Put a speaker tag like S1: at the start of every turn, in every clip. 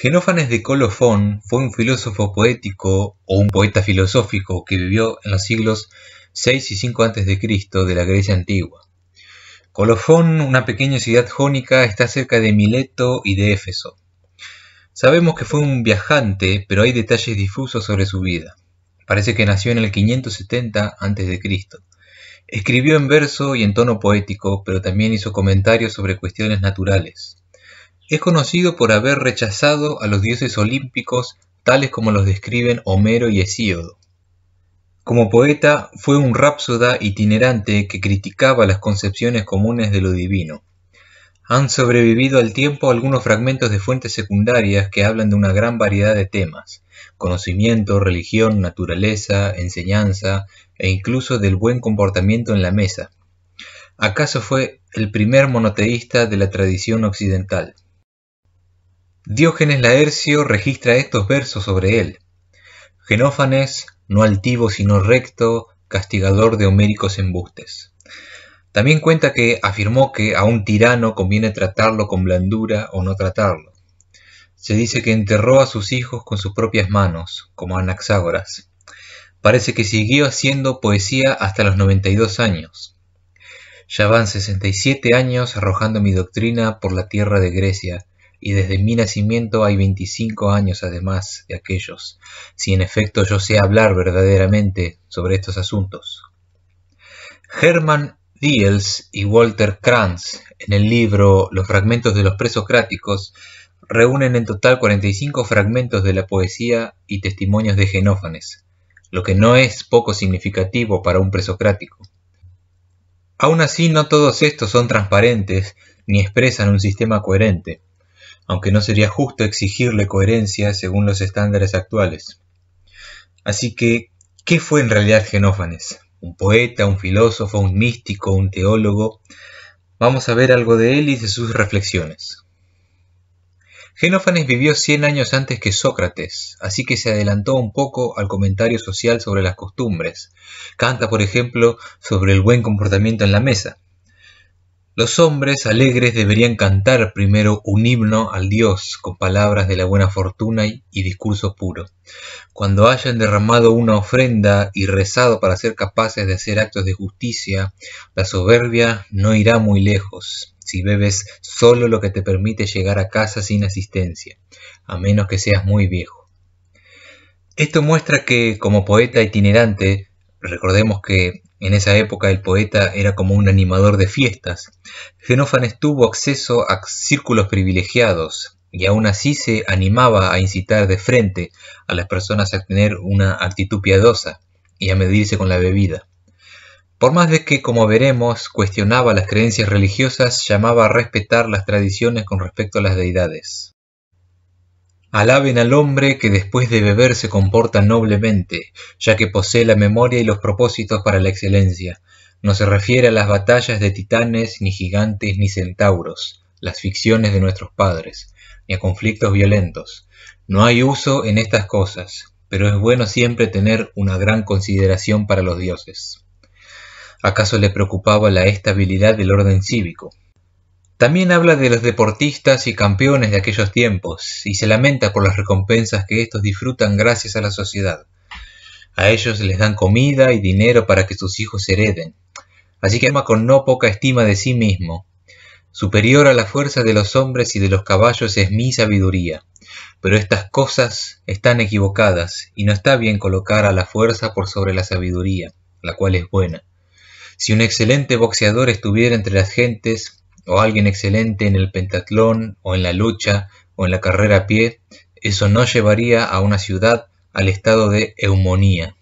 S1: Genófanes de Colofón fue un filósofo poético o un poeta filosófico que vivió en los siglos 6 y 5 a.C. de la Grecia antigua. Colofón, una pequeña ciudad jónica, está cerca de Mileto y de Éfeso. Sabemos que fue un viajante, pero hay detalles difusos sobre su vida. Parece que nació en el 570 a.C. Escribió en verso y en tono poético, pero también hizo comentarios sobre cuestiones naturales. Es conocido por haber rechazado a los dioses olímpicos tales como los describen Homero y Hesíodo. Como poeta fue un rápsoda itinerante que criticaba las concepciones comunes de lo divino. Han sobrevivido al tiempo algunos fragmentos de fuentes secundarias que hablan de una gran variedad de temas, conocimiento, religión, naturaleza, enseñanza e incluso del buen comportamiento en la mesa. ¿Acaso fue el primer monoteísta de la tradición occidental? Diógenes Laercio registra estos versos sobre él. Genófanes, no altivo sino recto, castigador de homéricos embustes. También cuenta que afirmó que a un tirano conviene tratarlo con blandura o no tratarlo. Se dice que enterró a sus hijos con sus propias manos, como Anaxágoras. Parece que siguió haciendo poesía hasta los 92 años. Ya van 67 años arrojando mi doctrina por la tierra de Grecia, y desde mi nacimiento hay 25 años además de aquellos, si en efecto yo sé hablar verdaderamente sobre estos asuntos. Hermann Diels y Walter Kranz, en el libro Los fragmentos de los presocráticos, reúnen en total 45 fragmentos de la poesía y testimonios de Genófanes, lo que no es poco significativo para un presocrático. Aún así, no todos estos son transparentes ni expresan un sistema coherente aunque no sería justo exigirle coherencia según los estándares actuales. Así que, ¿qué fue en realidad Genófanes? ¿Un poeta, un filósofo, un místico, un teólogo? Vamos a ver algo de él y de sus reflexiones. Genófanes vivió 100 años antes que Sócrates, así que se adelantó un poco al comentario social sobre las costumbres. Canta, por ejemplo, sobre el buen comportamiento en la mesa. Los hombres alegres deberían cantar primero un himno al Dios con palabras de la buena fortuna y, discurso puro. Cuando hayan derramado una ofrenda y rezado para ser capaces de hacer actos de justicia, la soberbia no irá muy lejos si bebes solo lo que te permite llegar a casa sin asistencia, a menos que seas muy viejo. Esto muestra que, como poeta itinerante, recordemos que en esa época el poeta era como un animador de fiestas. Genófanes tuvo acceso a círculos privilegiados y aún así se animaba a incitar de frente a las personas a tener una actitud piadosa y a medirse con la bebida. Por más de que, como veremos, cuestionaba las creencias religiosas, llamaba a respetar las tradiciones con respecto a las deidades. Alaben al hombre que después de beber se comporta noblemente, ya que posee la memoria y los propósitos para la excelencia. No se refiere a las batallas de titanes, ni gigantes, ni centauros, las ficciones de nuestros padres, ni a conflictos violentos. No hay uso en estas cosas, pero es bueno siempre tener una gran consideración para los dioses. ¿Acaso le preocupaba la estabilidad del orden cívico? También habla de los deportistas y campeones de aquellos tiempos y se lamenta por las recompensas que estos disfrutan gracias a la sociedad. A ellos les dan comida y dinero para que sus hijos hereden. Así que ama con no poca estima de sí mismo. Superior a la fuerza de los hombres y de los caballos es mi sabiduría. Pero estas cosas están equivocadas y no está bien colocar a la fuerza por sobre la sabiduría, la cual es buena. Si un excelente boxeador estuviera entre las gentes, o alguien excelente en el pentatlón o en la lucha o en la carrera a pie, eso no llevaría a una ciudad al estado de eumonía.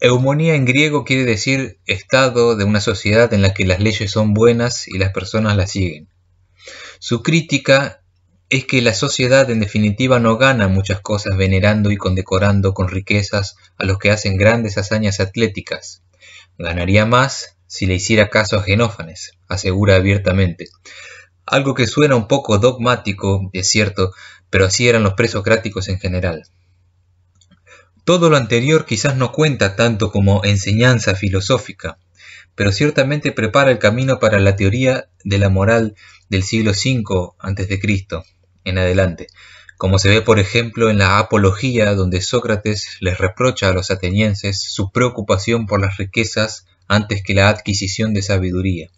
S1: Eumonía en griego quiere decir estado de una sociedad en la que las leyes son buenas y las personas las siguen. Su crítica es que la sociedad en definitiva no gana muchas cosas venerando y condecorando con riquezas a los que hacen grandes hazañas atléticas. Ganaría más si le hiciera caso a Genófanes, asegura abiertamente. Algo que suena un poco dogmático, es cierto, pero así eran los presocráticos en general. Todo lo anterior quizás no cuenta tanto como enseñanza filosófica, pero ciertamente prepara el camino para la teoría de la moral del siglo V a.C. en adelante, como se ve por ejemplo en la Apología donde Sócrates les reprocha a los atenienses su preocupación por las riquezas antes que la adquisición de sabiduría.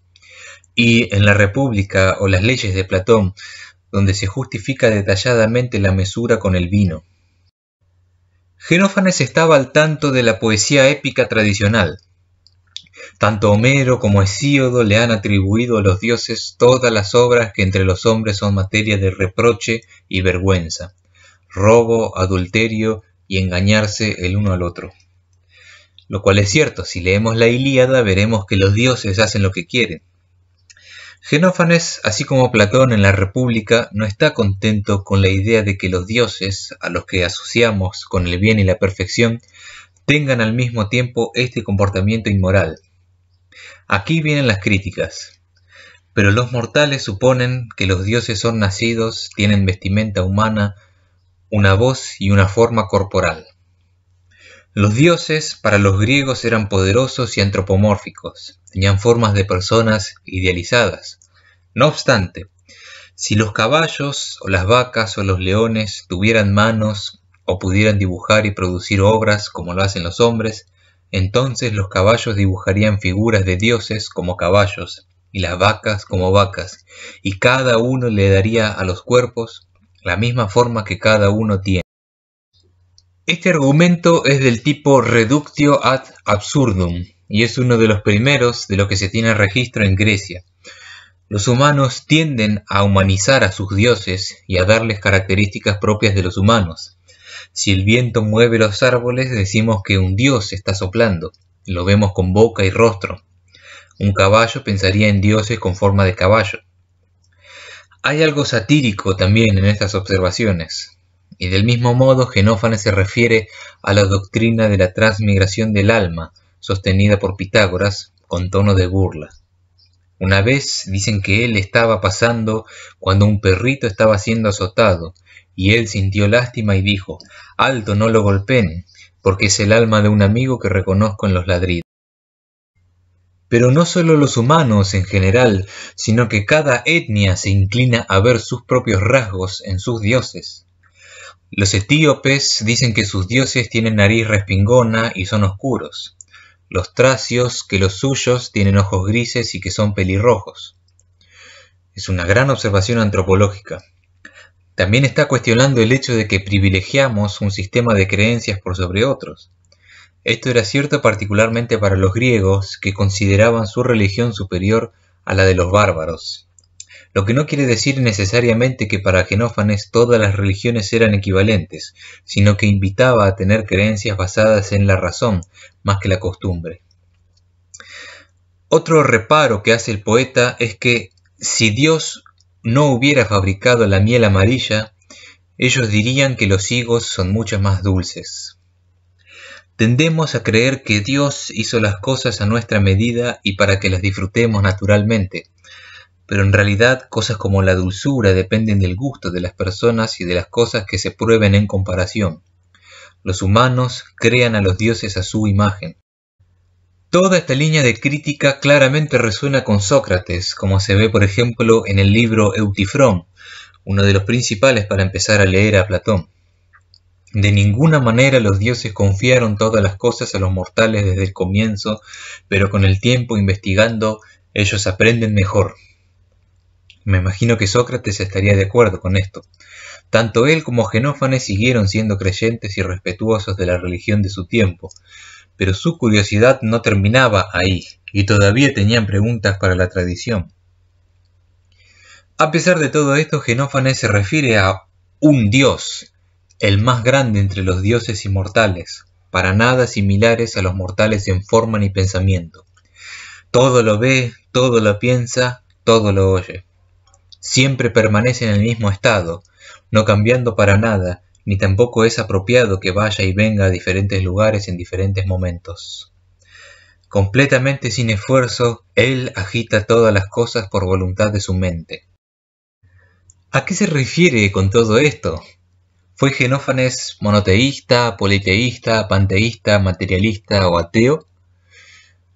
S1: Y en la República o las leyes de Platón, donde se justifica detalladamente la mesura con el vino. Genófanes estaba al tanto de la poesía épica tradicional. Tanto Homero como Hesíodo le han atribuido a los dioses todas las obras que entre los hombres son materia de reproche y vergüenza, robo, adulterio y engañarse el uno al otro. Lo cual es cierto, si leemos la Ilíada veremos que los dioses hacen lo que quieren. Genófanes, así como Platón en la República, no está contento con la idea de que los dioses, a los que asociamos con el bien y la perfección, tengan al mismo tiempo este comportamiento inmoral. Aquí vienen las críticas. Pero los mortales suponen que los dioses son nacidos, tienen vestimenta humana, una voz y una forma corporal. Los dioses para los griegos eran poderosos y antropomórficos, tenían formas de personas idealizadas. No obstante, si los caballos o las vacas o los leones tuvieran manos o pudieran dibujar y producir obras como lo hacen los hombres, entonces los caballos dibujarían figuras de dioses como caballos y las vacas como vacas, y cada uno le daría a los cuerpos la misma forma que cada uno tiene. Este argumento es del tipo reductio ad absurdum y es uno de los primeros de los que se tiene registro en Grecia. Los humanos tienden a humanizar a sus dioses y a darles características propias de los humanos. Si el viento mueve los árboles decimos que un dios está soplando, lo vemos con boca y rostro. Un caballo pensaría en dioses con forma de caballo. Hay algo satírico también en estas observaciones, y del mismo modo Genófanes se refiere a la doctrina de la transmigración del alma, sostenida por Pitágoras, con tono de burla. Una vez dicen que él estaba pasando cuando un perrito estaba siendo azotado, y él sintió lástima y dijo, Alto, no lo golpeen, porque es el alma de un amigo que reconozco en los ladridos. Pero no solo los humanos en general, sino que cada etnia se inclina a ver sus propios rasgos en sus dioses. Los etíopes dicen que sus dioses tienen nariz respingona y son oscuros. Los tracios que los suyos tienen ojos grises y que son pelirrojos. Es una gran observación antropológica. También está cuestionando el hecho de que privilegiamos un sistema de creencias por sobre otros. Esto era cierto particularmente para los griegos, que consideraban su religión superior a la de los bárbaros lo que no quiere decir necesariamente que para Genófanes todas las religiones eran equivalentes, sino que invitaba a tener creencias basadas en la razón más que la costumbre. Otro reparo que hace el poeta es que si Dios no hubiera fabricado la miel amarilla, ellos dirían que los higos son mucho más dulces. Tendemos a creer que Dios hizo las cosas a nuestra medida y para que las disfrutemos naturalmente pero en realidad cosas como la dulzura dependen del gusto de las personas y de las cosas que se prueben en comparación. Los humanos crean a los dioses a su imagen. Toda esta línea de crítica claramente resuena con Sócrates, como se ve por ejemplo en el libro Eutifrón, uno de los principales para empezar a leer a Platón. De ninguna manera los dioses confiaron todas las cosas a los mortales desde el comienzo, pero con el tiempo investigando ellos aprenden mejor. Me imagino que Sócrates estaría de acuerdo con esto. Tanto él como Genófanes siguieron siendo creyentes y respetuosos de la religión de su tiempo, pero su curiosidad no terminaba ahí, y todavía tenían preguntas para la tradición. A pesar de todo esto, Genófanes se refiere a un dios, el más grande entre los dioses inmortales, para nada similares a los mortales en forma ni pensamiento. Todo lo ve, todo lo piensa, todo lo oye siempre permanece en el mismo estado, no cambiando para nada, ni tampoco es apropiado que vaya y venga a diferentes lugares en diferentes momentos. Completamente sin esfuerzo, Él agita todas las cosas por voluntad de su mente. ¿A qué se refiere con todo esto? ¿Fue Genófanes monoteísta, politeísta, panteísta, materialista o ateo?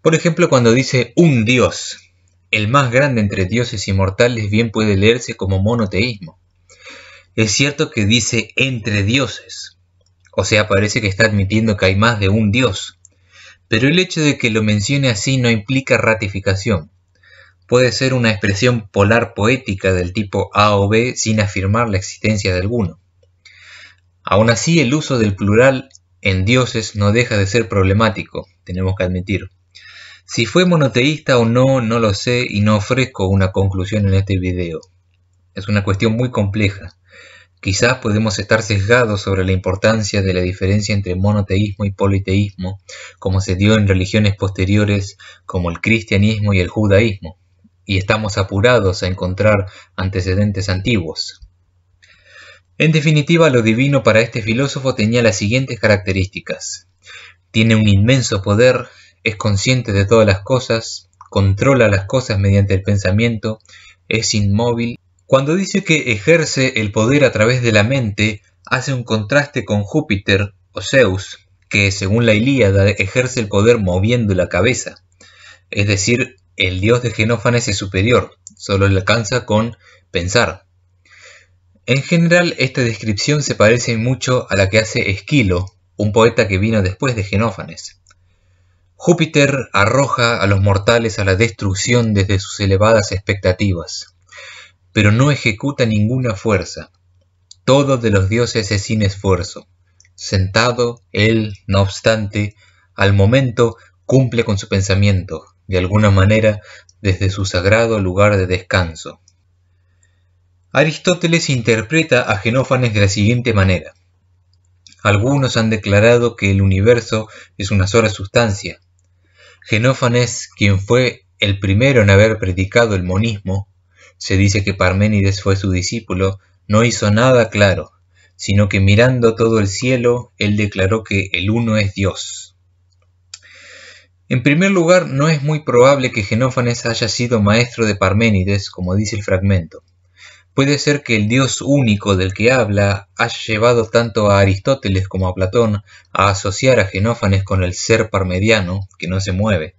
S1: Por ejemplo, cuando dice un Dios, el más grande entre dioses y mortales bien puede leerse como monoteísmo. Es cierto que dice entre dioses, o sea, parece que está admitiendo que hay más de un dios, pero el hecho de que lo mencione así no implica ratificación. Puede ser una expresión polar poética del tipo A o B sin afirmar la existencia de alguno. Aún así, el uso del plural en dioses no deja de ser problemático, tenemos que admitir. Si fue monoteísta o no, no lo sé y no ofrezco una conclusión en este video. Es una cuestión muy compleja. Quizás podemos estar sesgados sobre la importancia de la diferencia entre monoteísmo y politeísmo, como se dio en religiones posteriores como el cristianismo y el judaísmo, y estamos apurados a encontrar antecedentes antiguos. En definitiva, lo divino para este filósofo tenía las siguientes características. Tiene un inmenso poder, es consciente de todas las cosas, controla las cosas mediante el pensamiento, es inmóvil. Cuando dice que ejerce el poder a través de la mente, hace un contraste con Júpiter o Zeus, que según la Ilíada ejerce el poder moviendo la cabeza. Es decir, el dios de Genófanes es superior, solo le alcanza con pensar. En general, esta descripción se parece mucho a la que hace Esquilo, un poeta que vino después de Genófanes. Júpiter arroja a los mortales a la destrucción desde sus elevadas expectativas, pero no ejecuta ninguna fuerza. Todo de los dioses es sin esfuerzo. Sentado, él, no obstante, al momento cumple con su pensamiento, de alguna manera desde su sagrado lugar de descanso. Aristóteles interpreta a Genófanes de la siguiente manera. Algunos han declarado que el universo es una sola sustancia, Genófanes, quien fue el primero en haber predicado el monismo, se dice que Parménides fue su discípulo, no hizo nada claro, sino que mirando todo el cielo, él declaró que el uno es Dios. En primer lugar, no es muy probable que Genófanes haya sido maestro de Parménides, como dice el fragmento. Puede ser que el Dios único del que habla haya llevado tanto a Aristóteles como a Platón a asociar a Genófanes con el ser parmediano que no se mueve.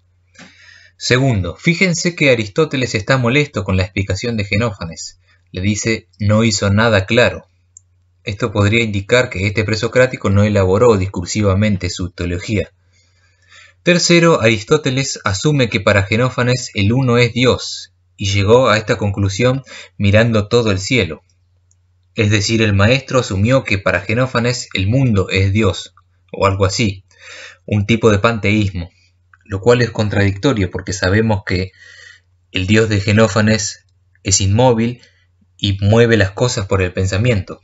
S1: Segundo, fíjense que Aristóteles está molesto con la explicación de Genófanes. Le dice no hizo nada claro. Esto podría indicar que este presocrático no elaboró discursivamente su teología. Tercero, Aristóteles asume que para Genófanes el uno es Dios y llegó a esta conclusión mirando todo el cielo. Es decir, el maestro asumió que para Genófanes el mundo es Dios, o algo así, un tipo de panteísmo, lo cual es contradictorio porque sabemos que el Dios de Genófanes es inmóvil y mueve las cosas por el pensamiento.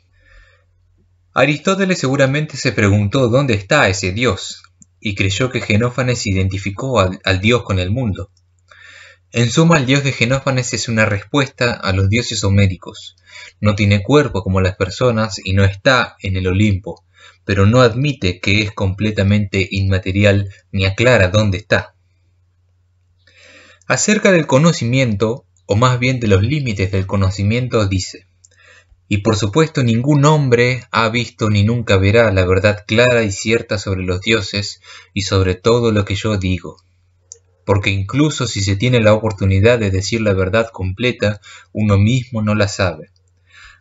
S1: Aristóteles seguramente se preguntó dónde está ese Dios, y creyó que Genófanes identificó al, al Dios con el mundo. En suma, el dios de Genófanes es una respuesta a los dioses homéricos. No tiene cuerpo como las personas y no está en el Olimpo, pero no admite que es completamente inmaterial ni aclara dónde está. Acerca del conocimiento, o más bien de los límites del conocimiento, dice, y por supuesto ningún hombre ha visto ni nunca verá la verdad clara y cierta sobre los dioses y sobre todo lo que yo digo, porque incluso si se tiene la oportunidad de decir la verdad completa, uno mismo no la sabe.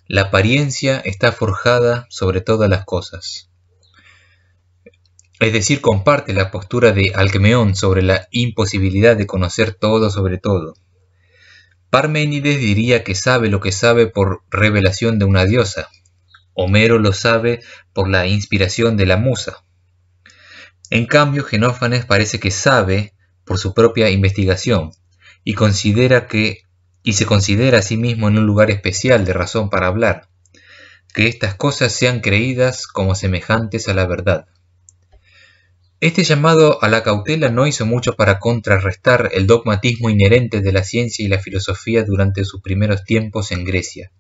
S1: La apariencia está forjada sobre todas las cosas. Es decir, comparte la postura de Alcmeón sobre la imposibilidad de conocer todo sobre todo. Parménides diría que sabe lo que sabe por revelación de una diosa. Homero lo sabe por la inspiración de la musa. En cambio, Genófanes parece que sabe por su propia investigación y considera que y se considera a sí mismo en un lugar especial de razón para hablar, que estas cosas sean creídas como semejantes a la verdad. Este llamado a la cautela no hizo mucho para contrarrestar el dogmatismo inherente de la ciencia y la filosofía durante sus primeros tiempos en Grecia.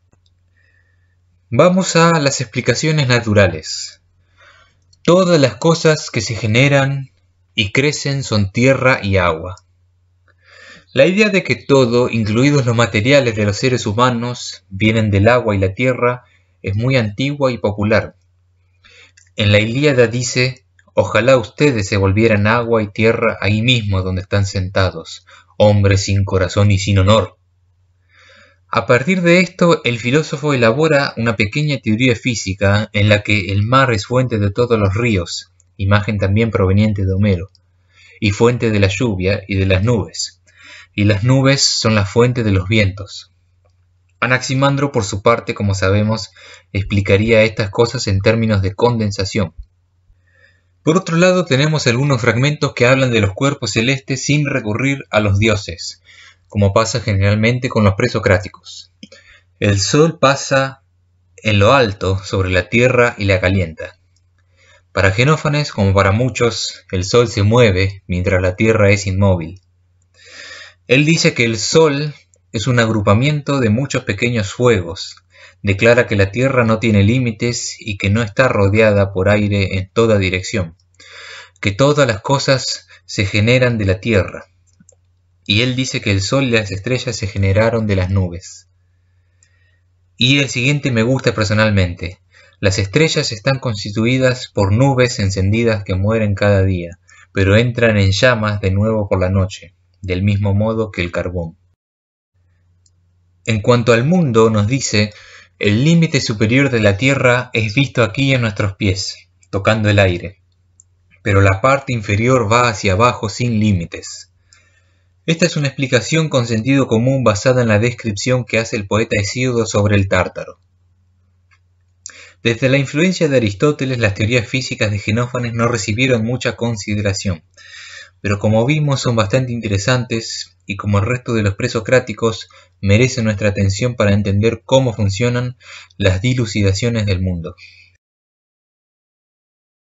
S1: Vamos a las explicaciones naturales. Todas las cosas que se generan, y crecen son tierra y agua. La idea de que todo, incluidos los materiales de los seres humanos, vienen del agua y la tierra es muy antigua y popular. En la Ilíada dice, ojalá ustedes se volvieran agua y tierra ahí mismo donde están sentados, hombres sin corazón y sin honor. A partir de esto, el filósofo elabora una pequeña teoría física en la que el mar es fuente de todos los ríos, imagen también proveniente de Homero, y fuente de la lluvia y de las nubes, y las nubes son la fuente de los vientos. Anaximandro, por su parte, como sabemos, explicaría estas cosas en términos de condensación. Por otro lado, tenemos algunos fragmentos que hablan de los cuerpos celestes sin recurrir a los dioses, como pasa generalmente con los presocráticos. El sol pasa en lo alto sobre la tierra y la calienta. Para Genófanes, como para muchos, el Sol se mueve mientras la Tierra es inmóvil. Él dice que el Sol es un agrupamiento de muchos pequeños fuegos. Declara que la Tierra no tiene límites y que no está rodeada por aire en toda dirección. Que todas las cosas se generan de la Tierra. Y él dice que el Sol y las estrellas se generaron de las nubes. Y el siguiente me gusta personalmente. Las estrellas están constituidas por nubes encendidas que mueren cada día, pero entran en llamas de nuevo por la noche, del mismo modo que el carbón. En cuanto al mundo, nos dice, el límite superior de la Tierra es visto aquí en nuestros pies, tocando el aire, pero la parte inferior va hacia abajo sin límites. Esta es una explicación con sentido común basada en la descripción que hace el poeta Hesíodo sobre el tártaro. Desde la influencia de Aristóteles, las teorías físicas de Genófanes no recibieron mucha consideración, pero como vimos son bastante interesantes y como el resto de los presocráticos, merecen nuestra atención para entender cómo funcionan las dilucidaciones del mundo.